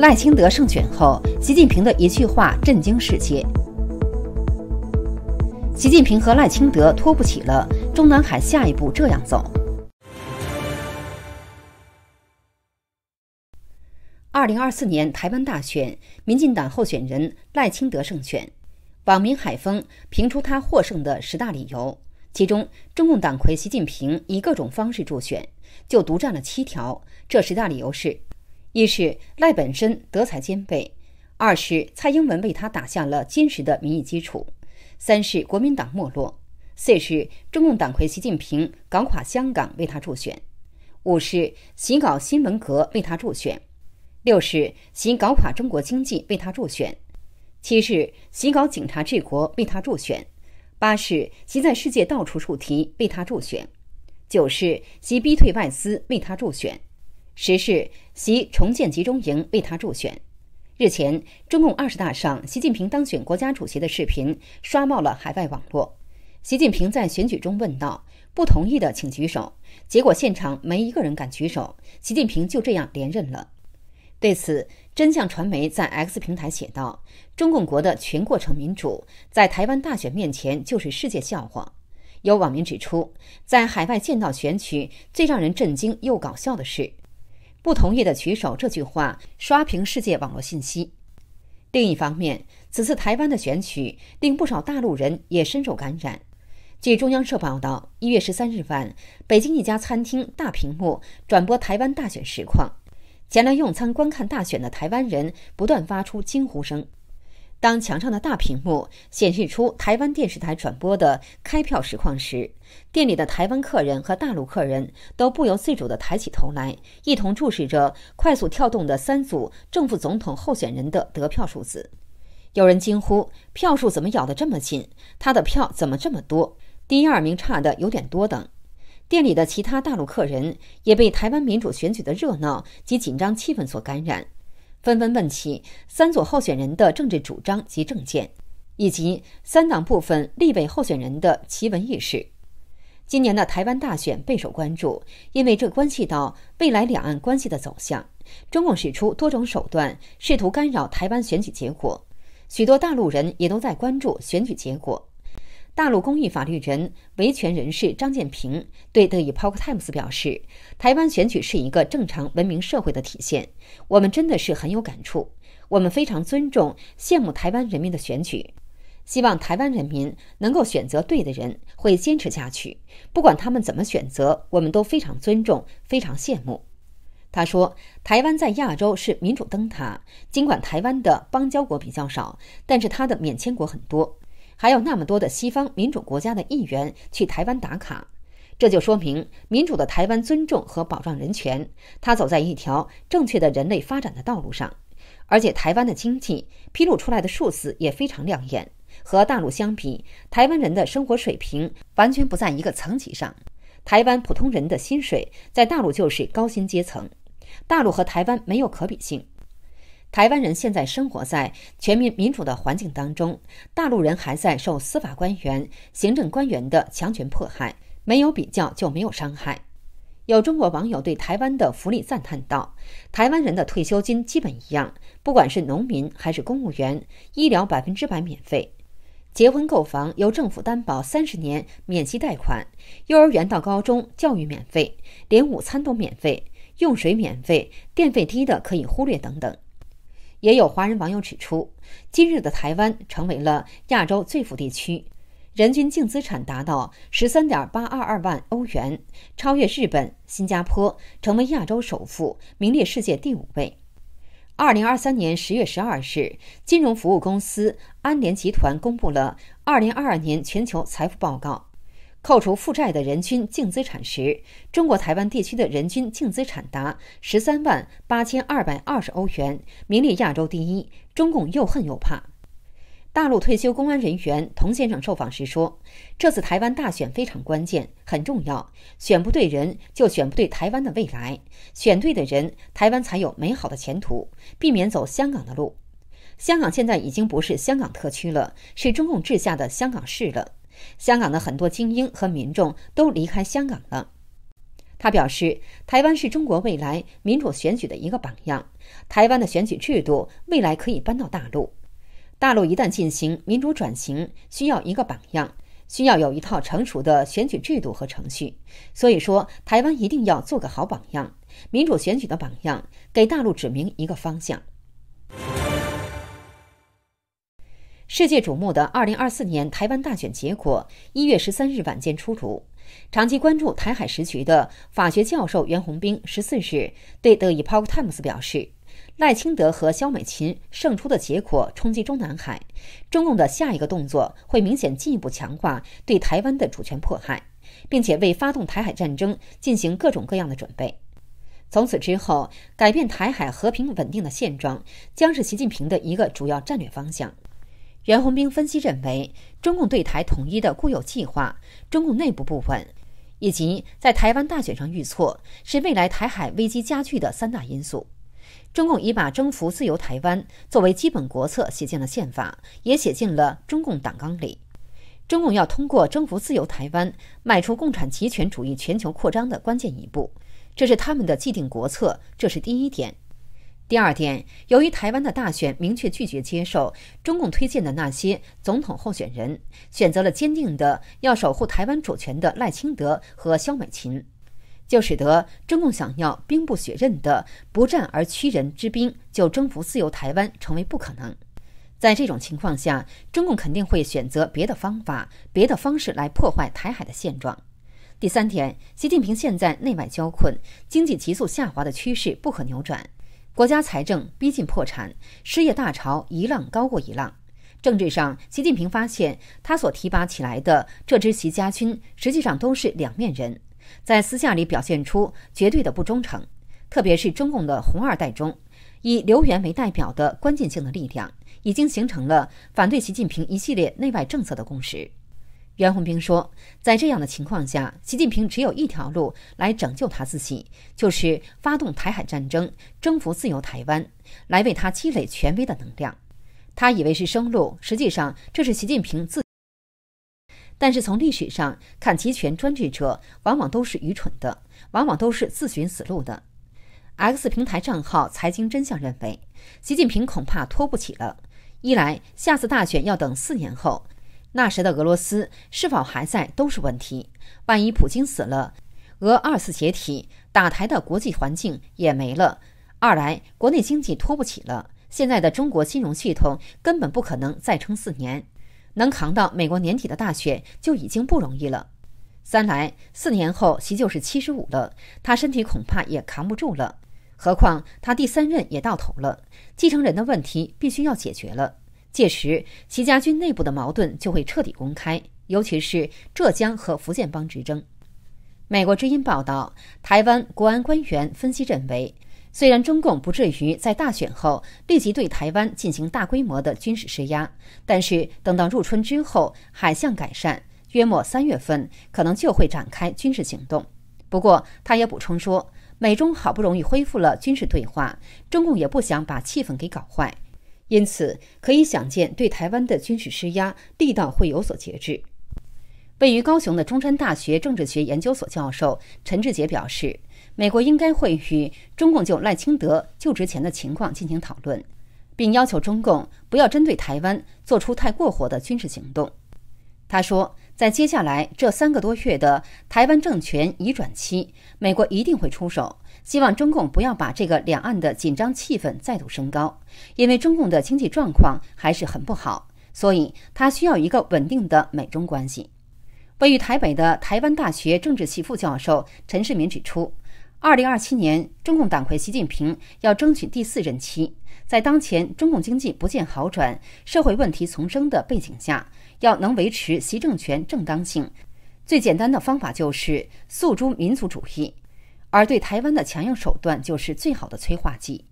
赖清德胜选后，习近平的一句话震惊世界。习近平和赖清德拖不起了，中南海下一步这样走。二零二四年台湾大选，民进党候选人赖清德胜选，网民海峰评出他获胜的十大理由，其中中共党魁习近平以各种方式助选，就独占了七条。这十大理由是。一是赖本身德才兼备，二是蔡英文为他打下了坚实的民意基础，三是国民党没落，四是中共党魁习近平搞垮香港为他助选，五是习搞新文革为他助选，六是习搞垮中国经济为他助选，七是习搞警察治国为他助选，八是其在世界到处出题为他助选，九是其逼退外资为他助选。时是习重建集中营为他助选。日前，中共二十大上，习近平当选国家主席的视频刷爆了海外网络。习近平在选举中问道：“不同意的请举手。”结果现场没一个人敢举手，习近平就这样连任了。对此，真相传媒在 X 平台写道：“中共国的全过程民主，在台湾大选面前就是世界笑话。”有网民指出，在海外见到选举最让人震惊又搞笑的是。不同意的举手这句话刷屏世界网络信息。另一方面，此次台湾的选举令不少大陆人也深受感染。据中央社报道，一月十三日晚，北京一家餐厅大屏幕转播台湾大选实况，前来用餐观看大选的台湾人不断发出惊呼声。当墙上的大屏幕显示出台湾电视台转播的开票实况时，店里的台湾客人和大陆客人都不由自主地抬起头来，一同注视着快速跳动的三组正副总统候选人的得票数字。有人惊呼：“票数怎么咬得这么紧？他的票怎么这么多？第二名差的有点多等。”店里的其他大陆客人也被台湾民主选举的热闹及紧张气氛所感染。纷纷问起三组候选人的政治主张及政见，以及三党部分立委候选人的奇闻异事。今年的台湾大选备受关注，因为这关系到未来两岸关系的走向。中共使出多种手段，试图干扰台湾选举结果。许多大陆人也都在关注选举结果。大陆公益法律人、维权人士张建平对德意 p o k e Times 表示：“台湾选举是一个正常文明社会的体现，我们真的是很有感触。我们非常尊重、羡慕台湾人民的选举，希望台湾人民能够选择对的人，会坚持下去。不管他们怎么选择，我们都非常尊重、非常羡慕。”他说：“台湾在亚洲是民主灯塔，尽管台湾的邦交国比较少，但是它的免签国很多。”还有那么多的西方民主国家的议员去台湾打卡，这就说明民主的台湾尊重和保障人权，他走在一条正确的人类发展的道路上。而且台湾的经济披露出来的数字也非常亮眼，和大陆相比，台湾人的生活水平完全不在一个层级上。台湾普通人的薪水在大陆就是高薪阶层，大陆和台湾没有可比性。台湾人现在生活在全民民主的环境当中，大陆人还在受司法官员、行政官员的强权迫害。没有比较就没有伤害。有中国网友对台湾的福利赞叹道：“台湾人的退休金基本一样，不管是农民还是公务员，医疗百分之百免费，结婚购房由政府担保三十年免息贷款，幼儿园到高中教育免费，连午餐都免费，用水免费，电费低的可以忽略等等。”也有华人网友指出，今日的台湾成为了亚洲最富地区，人均净资产达到十三点八二二万欧元，超越日本、新加坡，成为亚洲首富，名列世界第五位。二零二三年十月十二日，金融服务公司安联集团公布了二零二二年全球财富报告。扣除负债的人均净资产时，中国台湾地区的人均净资产达十三万八千二百二十欧元，名列亚洲第一。中共又恨又怕。大陆退休公安人员童先生受访时说：“这次台湾大选非常关键，很重要，选不对人就选不对台湾的未来，选对的人，台湾才有美好的前途，避免走香港的路。香港现在已经不是香港特区了，是中共治下的香港市了。”香港的很多精英和民众都离开香港了。他表示，台湾是中国未来民主选举的一个榜样，台湾的选举制度未来可以搬到大陆。大陆一旦进行民主转型，需要一个榜样，需要有一套成熟的选举制度和程序。所以说，台湾一定要做个好榜样，民主选举的榜样，给大陆指明一个方向。世界瞩目的二零二四年台湾大选结果，一月十三日晚间出炉。长期关注台海时局的法学教授袁宏兵十四日对《德意 t i 泰 e s 表示，赖清德和萧美琴胜出的结果冲击中南海，中共的下一个动作会明显进一步强化对台湾的主权迫害，并且为发动台海战争进行各种各样的准备。从此之后，改变台海和平稳定的现状，将是习近平的一个主要战略方向。袁宏兵分析认为，中共对台统一的固有计划、中共内部不稳，以及在台湾大选上遇挫，是未来台海危机加剧的三大因素。中共已把征服自由台湾作为基本国策写进了宪法，也写进了中共党纲里。中共要通过征服自由台湾，迈出共产集权主义全球扩张的关键一步，这是他们的既定国策。这是第一点。第二点，由于台湾的大选明确拒绝接受中共推荐的那些总统候选人，选择了坚定的要守护台湾主权的赖清德和萧美琴，就使得中共想要兵不血刃的不战而屈人之兵就征服自由台湾成为不可能。在这种情况下，中共肯定会选择别的方法、别的方式来破坏台海的现状。第三点，习近平现在内外交困，经济急速下滑的趋势不可扭转。国家财政逼近破产，失业大潮一浪高过一浪。政治上，习近平发现他所提拔起来的这支“习家军”实际上都是两面人，在私下里表现出绝对的不忠诚。特别是中共的“红二代”中，以刘源为代表的关键性的力量，已经形成了反对习近平一系列内外政策的共识。袁宏兵说，在这样的情况下，习近平只有一条路来拯救他自己，就是发动台海战争，征服自由台湾，来为他积累权威的能量。他以为是生路，实际上这是习近平自。但是从历史上看，集权专制者往往都是愚蠢的，往往都是自寻死路的。X 平台账号“财经真相”认为，习近平恐怕拖不起了，一来下次大选要等四年后。那时的俄罗斯是否还在都是问题。万一普京死了，俄二次解体，打台的国际环境也没了。二来，国内经济拖不起了，现在的中国金融系统根本不可能再撑四年，能扛到美国年底的大选就已经不容易了。三来，四年后习就是七十五了，他身体恐怕也扛不住了。何况他第三任也到头了，继承人的问题必须要解决了。届时，戚家军内部的矛盾就会彻底公开，尤其是浙江和福建帮之争。美国之音报道，台湾国安官员分析认为，虽然中共不至于在大选后立即对台湾进行大规模的军事施压，但是等到入春之后海象改善，约莫三月份可能就会展开军事行动。不过，他也补充说，美中好不容易恢复了军事对话，中共也不想把气氛给搞坏。因此，可以想见，对台湾的军事施压力道会有所节制。位于高雄的中山大学政治学研究所教授陈志杰表示，美国应该会与中共就赖清德就职前的情况进行讨论，并要求中共不要针对台湾做出太过火的军事行动。他说，在接下来这三个多月的台湾政权移转期，美国一定会出手。希望中共不要把这个两岸的紧张气氛再度升高，因为中共的经济状况还是很不好，所以他需要一个稳定的美中关系。位于台北的台湾大学政治系副教授陈世民指出，二零二七年中共党魁习近平要争取第四任期，在当前中共经济不见好转、社会问题丛生的背景下，要能维持习政权正当性，最简单的方法就是诉诸民族主义。而对台湾的强硬手段，就是最好的催化剂。